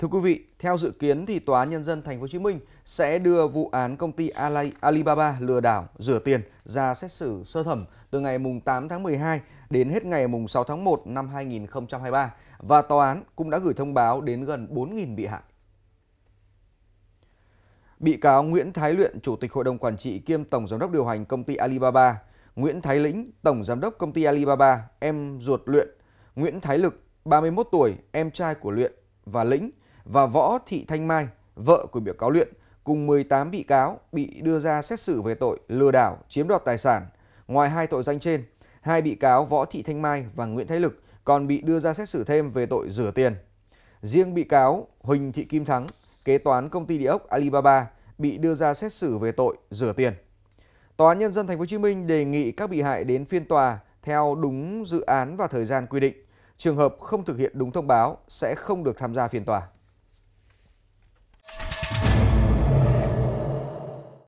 Thưa quý vị, theo dự kiến thì tòa nhân dân thành phố Hồ Chí Minh sẽ đưa vụ án công ty Alibaba lừa đảo rửa tiền ra xét xử sơ thẩm từ ngày mùng 8 tháng 12 đến hết ngày mùng 6 tháng 1 năm 2023 và tòa án cũng đã gửi thông báo đến gần 4.000 bị hại. Bị cáo Nguyễn Thái Luyện, chủ tịch hội đồng quản trị kiêm tổng giám đốc điều hành công ty Alibaba, Nguyễn Thái Lĩnh, tổng giám đốc công ty Alibaba, em ruột Luyện, Nguyễn Thái Lực, 31 tuổi, em trai của Luyện và Lĩnh và Võ Thị Thanh Mai, vợ của bị cáo Luyện, cùng 18 bị cáo bị đưa ra xét xử về tội lừa đảo, chiếm đoạt tài sản. Ngoài hai tội danh trên, hai bị cáo Võ Thị Thanh Mai và Nguyễn Thái Lực còn bị đưa ra xét xử thêm về tội rửa tiền. Riêng bị cáo Huỳnh Thị Kim Thắng, kế toán công ty địa ốc Alibaba, bị đưa ra xét xử về tội rửa tiền. Tòa án nhân dân thành phố Hồ Chí Minh đề nghị các bị hại đến phiên tòa theo đúng dự án và thời gian quy định. Trường hợp không thực hiện đúng thông báo sẽ không được tham gia phiên tòa.